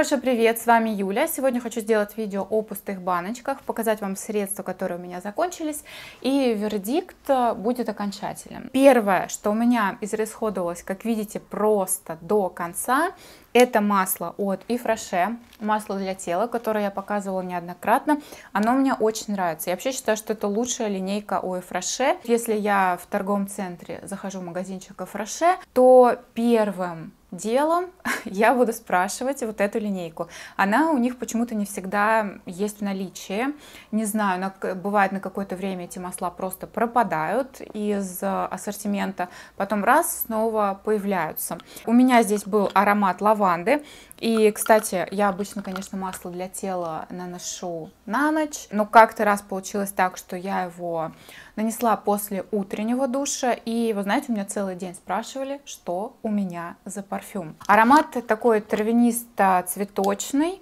Большой привет, с вами Юля. Сегодня хочу сделать видео о пустых баночках, показать вам средства, которые у меня закончились, и вердикт э, будет окончательным. Первое, что у меня израсходовалось, как видите, просто до конца, это масло от Ифраше, масло для тела, которое я показывала неоднократно. Оно мне очень нравится. Я вообще считаю, что это лучшая линейка у Ифраше. Если я в торговом центре захожу в магазинчик Ифраше, то первым делом я буду спрашивать вот эту линейку. Она у них почему-то не всегда есть в наличии. Не знаю, на, бывает на какое-то время эти масла просто пропадают из э, ассортимента, потом раз снова появляются. У меня здесь был аромат лаванды лаванды. И, кстати, я обычно, конечно, масло для тела наношу на ночь, но как-то раз получилось так, что я его нанесла после утреннего душа, и, вы знаете, у меня целый день спрашивали, что у меня за парфюм. Аромат такой травянисто-цветочный,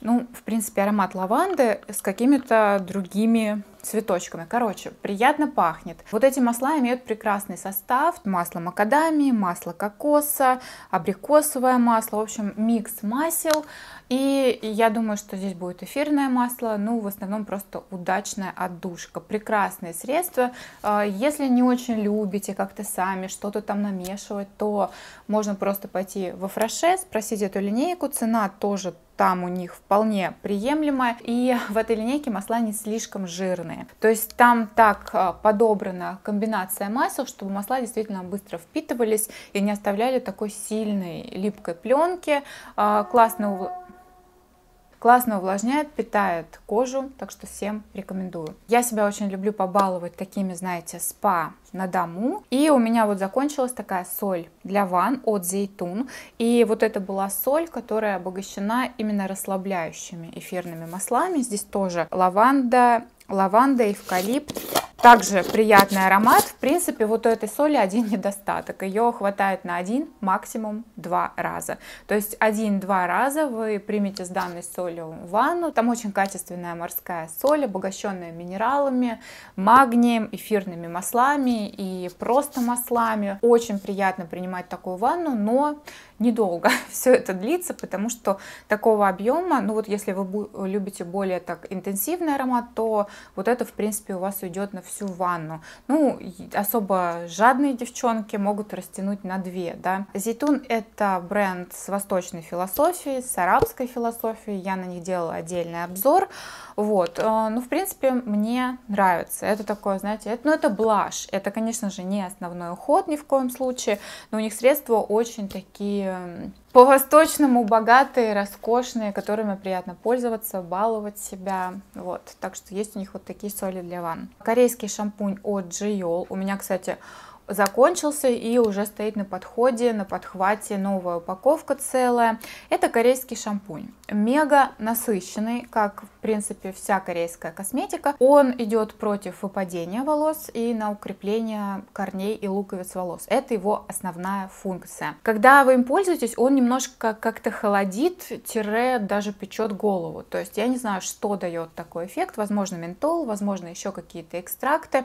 ну, в принципе, аромат лаванды с какими-то другими цветочками. Короче, приятно пахнет. Вот эти масла имеют прекрасный состав. Масло макадамии, масло кокоса, абрикосовое масло. В общем, микс масел. И я думаю, что здесь будет эфирное масло. Ну, в основном просто удачная отдушка. Прекрасное средство. А, если не очень любите как-то сами что-то там намешивать, то можно просто пойти во фреше, спросить эту линейку. Цена тоже там у них вполне приемлемая. И в этой линейке масла не слишком жирные масляные. То есть там так э, подобрана комбинация масел, чтобы масла действительно быстро впитывались и не оставляли такой сильной липкой пленки. А, классно Классно увлажняет, питает кожу, так что всем рекомендую. Я себя очень люблю побаловать такими, знаете, спа на дому. И у меня вот закончилась такая соль для ван от Зейтун. И вот это была соль, которая обогащена именно расслабляющими эфирными маслами. Здесь тоже лаванда, лаванда, эвкалипт. Также приятный аромат. В принципе, вот у этой соли один недостаток. Ее хватает на один, максимум два раза. То есть один-два раза вы примете с данной солью ванну. Там очень качественная морская соль, обогащенная минералами, магнием, эфирными маслами и просто маслами. Очень приятно принимать такую ванну, но недолго все это длится, потому что такого объема, ну вот если вы любите более так интенсивный аромат, то вот это в принципе у вас уйдет на всю ванну. Ну, особо жадные девчонки могут растянуть на две, да. Зейтун это бренд с восточной философией, с арабской философией, я на них делала отдельный обзор, вот. Э, ну, в принципе, мне нравится. Это такое, знаете, это, ну это блажь, это, конечно же, не основной уход ни в коем случае, но у них средства очень такие Эм, по-восточному богатые, роскошные, которыми приятно пользоваться, баловать себя. Вот. Так что есть у них вот такие соли для ванн. Корейский шампунь от Джиол. У меня, кстати, закончился и уже стоит на подходе, на подхвате новая упаковка целая. Это корейский шампунь. Мега насыщенный, как в принципе вся корейская косметика. Он идет против выпадения волос и на укрепление корней и луковиц волос. Это его основная функция. Когда вы им пользуетесь, он немножко как-то холодит, тире даже печет голову. То есть я не знаю, что дает такой эффект. Возможно ментол, возможно еще какие-то экстракты.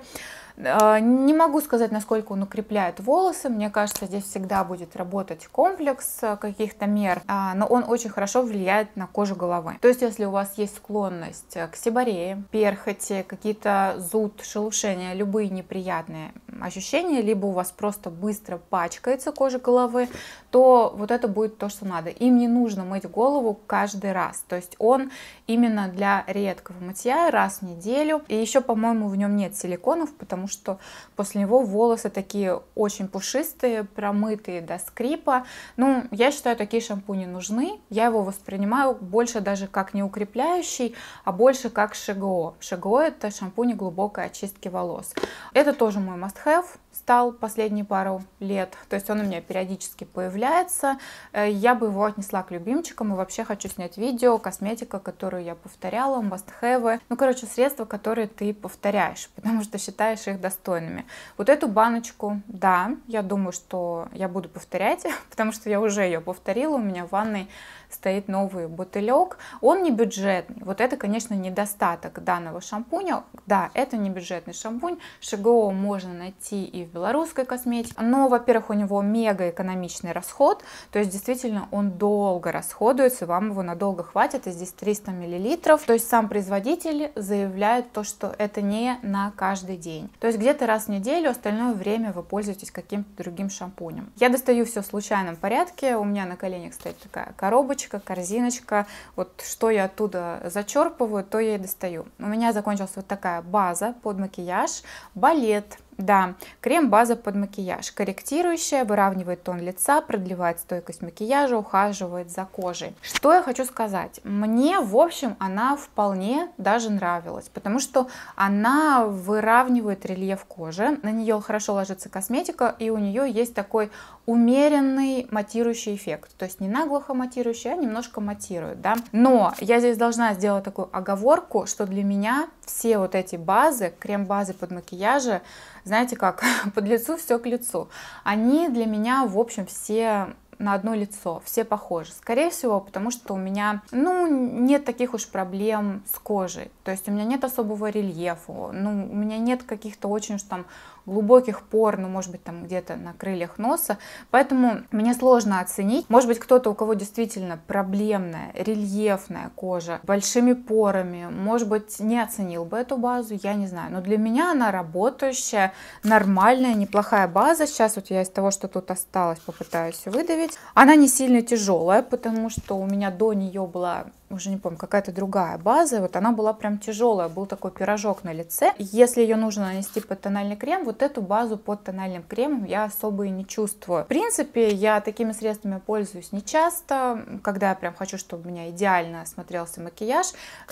А, не могу сказать, насколько он укрепляет волосы. Мне кажется, здесь всегда будет работать комплекс э, каких-то мер, а, но он очень хорошо влияет на кожу головы. То есть, если у вас есть склонность э, к сибарее, перхоти, какие-то зуд, шелушения, любые неприятные ощущения, либо у вас просто быстро пачкается кожа головы, то вот это будет то, что надо. Им не нужно мыть голову каждый раз. То есть он именно для редкого мытья раз в неделю. И еще, по-моему, в нем нет силиконов, потому потому что после него волосы такие очень пушистые, промытые до скрипа. Ну, я считаю, такие шампуни нужны. Я его воспринимаю больше даже как не укрепляющий, а больше как шего. Шего это шампунь глубокой очистки волос. Это тоже мой must-have стал последние пару лет. То есть он у меня периодически появляется. Э, я бы его отнесла к любимчикам. И вообще хочу снять видео, косметика, которую я повторяла, мастхэвы. Ну, короче, средства, которые ты повторяешь, потому что считаешь их достойными. Вот эту баночку, да, я думаю, что я буду повторять, потому что я уже ее повторила. У меня в ванной стоит новый бутылек. Он не бюджетный. Вот это, конечно, недостаток данного шампуня. Да, это не бюджетный шампунь. Шиго можно найти и в белорусской косметики. Но, во-первых, у него мега экономичный расход, то есть действительно он долго расходуется, вам его надолго хватит, и здесь 300 мл. То есть сам производитель заявляет то, что это не на каждый день. То есть где-то раз в неделю, остальное время вы пользуетесь каким-то другим шампунем. Я достаю все в случайном порядке, у меня на коленях стоит такая коробочка, корзиночка, вот что я оттуда зачерпываю, то я и достаю. У меня закончилась вот такая база под макияж, балет, да, крем-база под макияж, корректирующая, выравнивает тон лица, продлевает стойкость макияжа, ухаживает за кожей. Что я хочу сказать? Мне, в общем, она вполне даже нравилась, потому что она выравнивает рельеф кожи, на нее хорошо ложится косметика, и у нее есть такой умеренный матирующий эффект, то есть не наглухо матирующий, а немножко матирует, да. Но я здесь должна сделать такую оговорку, что для меня все вот эти базы, крем-базы под макияжи, знаете как, под лицу все к лицу, они для меня, в общем, все на одно лицо, все похожи. Скорее всего, потому что у меня, ну, нет таких уж проблем с кожей. То есть у меня нет особого рельефа, ну, у меня нет каких-то очень уж там глубоких пор, ну, может быть, там где-то на крыльях носа. Поэтому мне сложно оценить. Может быть, кто-то, у кого действительно проблемная, рельефная кожа, большими порами, может быть, не оценил бы эту базу, я не знаю. Но для меня она работающая, нормальная, неплохая база. Сейчас вот я из того, что тут осталось, попытаюсь выдавить. Она не сильно тяжелая, потому что у меня до нее была уже не помню, какая-то другая база, вот она была прям тяжелая, был такой пирожок на лице. Если ее нужно нанести под тональный крем, вот эту базу под тональным кремом я особо и не чувствую. В принципе, я такими средствами пользуюсь не часто, когда я прям хочу, чтобы у меня идеально смотрелся макияж.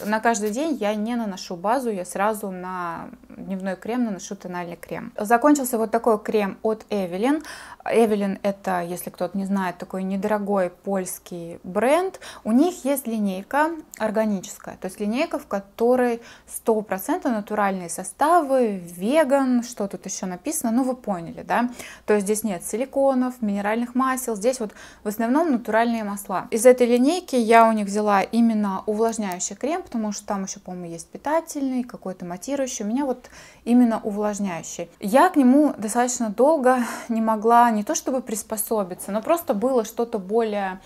На каждый день я не наношу базу, я сразу на дневной крем наношу тональный крем. Закончился вот такой крем от Эвелин. Эвелин это, если кто-то не знает, такой недорогой польский бренд. У них есть линейка линейка органическая, то есть линейка, в которой 100% натуральные составы, веган, что тут еще написано, ну вы поняли, да? То есть здесь нет силиконов, минеральных масел, здесь вот в основном натуральные масла. Из этой линейки я у них взяла именно увлажняющий крем, потому что там еще, по-моему, есть питательный, какой-то матирующий, у меня вот именно увлажняющий. Я к нему достаточно долго не могла не то чтобы приспособиться, но просто было что-то более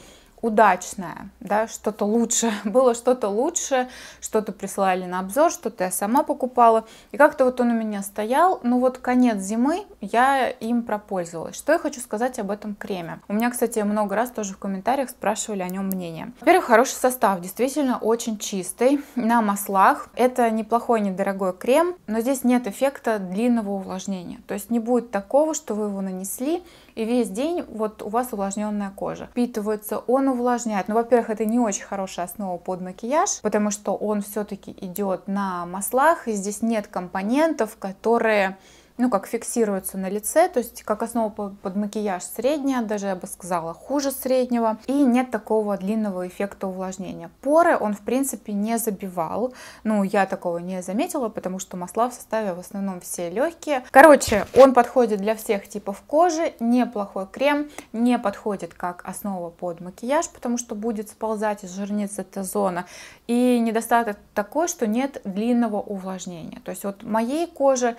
удачное, да, что-то лучше, было что-то лучше, что-то прислали на обзор, что-то я сама покупала, и как-то вот он у меня стоял, ну вот конец зимы я им пропользовалась. Что я хочу сказать об этом креме? У меня, кстати, много раз тоже в комментариях спрашивали о нем мнение. Во-первых, хороший состав, действительно очень чистый, на маслах, это неплохой, недорогой крем, но здесь нет эффекта длинного увлажнения, то есть не будет такого, что вы его нанесли, и весь день вот у вас увлажненная кожа. Впитывается, он увлажняет. Ну, во-первых, это не очень хорошая основа под макияж, потому что он все-таки идет на маслах, и здесь нет компонентов, которые ну, как фиксируется на лице, то есть как основа под макияж средняя, даже я бы сказала хуже среднего, и нет такого длинного эффекта увлажнения. Поры он в принципе не забивал, ну, я такого не заметила, потому что масла в составе в основном все легкие. Короче, он подходит для всех типов кожи, неплохой крем, не подходит как основа под макияж, потому что будет сползать и жирниться эта зона, и недостаток такой, что нет длинного увлажнения. То есть вот моей кожи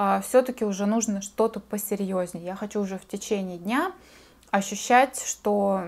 а, все-таки уже нужно что-то посерьезнее. Я хочу уже в течение дня ощущать, что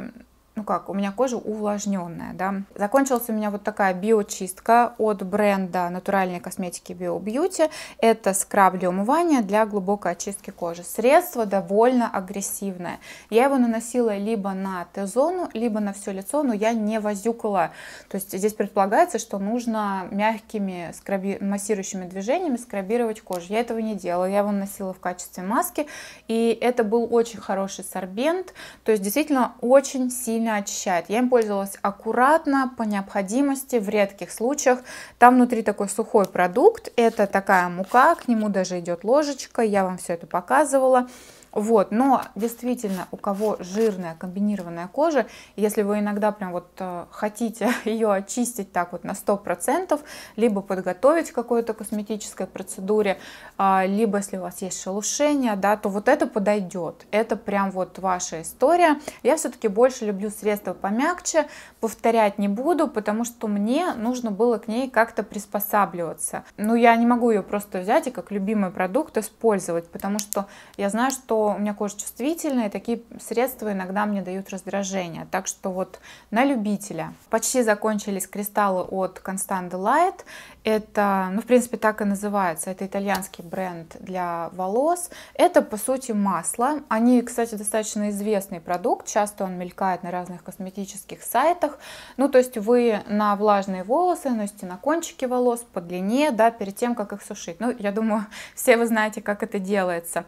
ну как, у меня кожа увлажненная, да. Закончилась у меня вот такая биочистка от бренда натуральной косметики Bio Beauty. Это скраб для умывания для глубокой очистки кожи. Средство довольно агрессивное. Я его наносила либо на Т-зону, либо на все лицо, но я не возюкала. То есть здесь предполагается, что нужно мягкими скраби... массирующими движениями скрабировать кожу. Я этого не делала, я его наносила в качестве маски, и это был очень хороший сорбент, то есть действительно очень сильно меня очищает. Я им пользовалась аккуратно, по необходимости, в редких случаях. Там внутри такой сухой продукт, это такая мука, к нему даже идет ложечка, я вам все это показывала. Вот, но действительно, у кого жирная комбинированная кожа, если вы иногда прям вот э, хотите ее очистить так вот на 100%, либо подготовить к какой-то косметической процедуре, а, либо если у вас есть шелушение, да, то вот это подойдет. Это прям вот ваша история. Я все-таки больше люблю средства помягче, повторять не буду, потому что мне нужно было к ней как-то приспосабливаться. Но ну, я не могу ее просто взять и как любимый продукт использовать, потому что я знаю, что у меня кожа чувствительная, и такие средства иногда мне дают раздражение. Так что вот на любителя. Почти закончились кристаллы от Constant Light. Это, ну, в принципе, так и называется. Это итальянский бренд для волос. Это, по сути, масло. Они, кстати, достаточно известный продукт. Часто он мелькает на разных косметических сайтах. Ну, то есть вы на влажные волосы носите на кончики волос, по длине, да, перед тем, как их сушить. Ну, я думаю, все вы знаете, как это делается.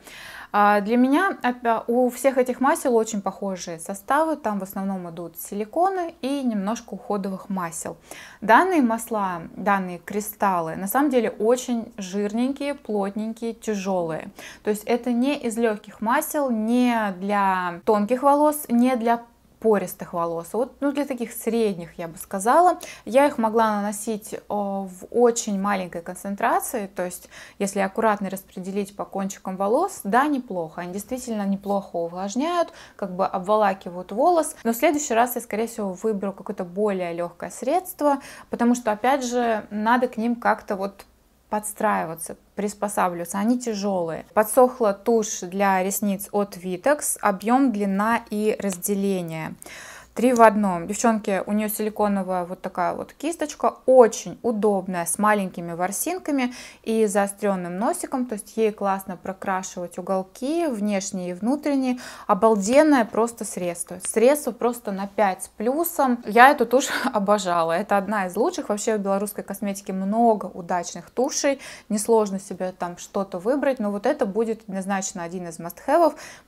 А, для меня у всех этих масел очень похожие составы. Там в основном идут силиконы и немножко уходовых масел. Данные масла, данные кристаллы на самом деле очень жирненькие, плотненькие, тяжелые. То есть это не из легких масел, не для тонких волос, не для пористых волос, вот, ну, для таких средних, я бы сказала. Я их могла наносить в очень маленькой концентрации, то есть если аккуратно распределить по кончикам волос, да, неплохо, они действительно неплохо увлажняют, как бы обволакивают волос, но в следующий раз я, скорее всего, выберу какое-то более легкое средство, потому что, опять же, надо к ним как-то вот подстраиваться, приспосабливаться, они тяжелые. Подсохла тушь для ресниц от Vitex, объем, длина и разделение. Три в одном. Девчонки, у нее силиконовая вот такая вот кисточка, очень удобная, с маленькими ворсинками и заостренным носиком, то есть ей классно прокрашивать уголки, внешние и внутренние. Обалденное просто средство. Средство просто на 5 с плюсом. Я эту тушь обожала. Это одна из лучших. Вообще в белорусской косметике много удачных тушей. Несложно себе там что-то выбрать, но вот это будет однозначно один из must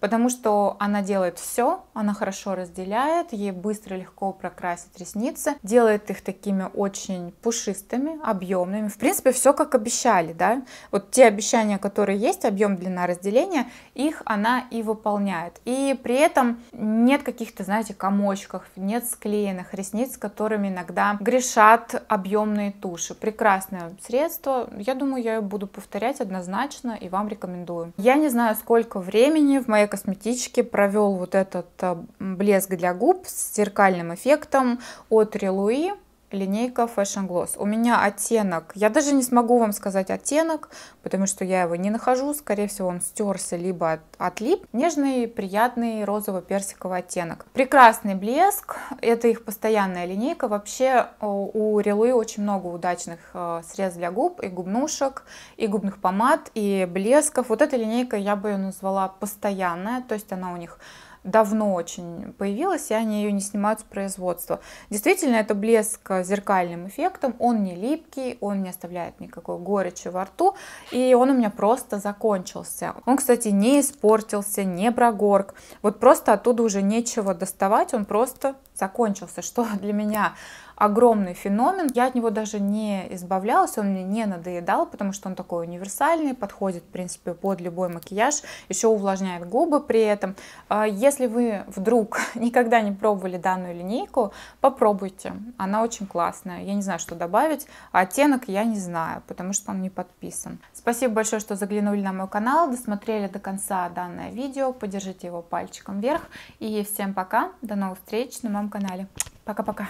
потому что она делает все, она хорошо разделяет, ей быстро, и легко прокрасить ресницы, делает их такими очень пушистыми, объемными. В принципе, все как обещали, да. Вот те обещания, которые есть, объем, длина разделения, их она и выполняет. И при этом нет каких-то, знаете, комочков, нет склеенных ресниц, которыми иногда грешат объемные туши. Прекрасное средство. Я думаю, я ее буду повторять однозначно и вам рекомендую. Я не знаю, сколько времени в моей косметичке провел вот этот э, блеск для губ с зеркальным эффектом от Релуи линейка Fashion Gloss. У меня оттенок, я даже не смогу вам сказать оттенок, потому что я его не нахожу, скорее всего он стерся, либо от, отлип. Нежный, приятный розово-персиковый оттенок. Прекрасный блеск, это их постоянная линейка. Вообще у Релуи очень много удачных э, срез для губ, и губнушек, и губных помад, и блесков. Вот эта линейка, я бы ее назвала постоянная, то есть она у них давно очень появилась, и они ее не снимают с производства. Действительно, это блеск с зеркальным эффектом, он не липкий, он не оставляет никакой горечи во рту, и он у меня просто закончился. Он, кстати, не испортился, не прогорк, вот просто оттуда уже нечего доставать, он просто закончился, что для меня огромный феномен. Я от него даже не избавлялась, он мне не надоедал, потому что он такой универсальный, подходит, в принципе, под любой макияж, еще увлажняет губы при этом. А если вы вдруг никогда не пробовали данную линейку, попробуйте, она очень классная. Я не знаю, что добавить, а оттенок я не знаю, потому что он не подписан. Спасибо большое, что заглянули на мой канал, досмотрели до конца данное видео, поддержите его пальчиком вверх. И всем пока, до новых встреч на моем канале. Пока-пока.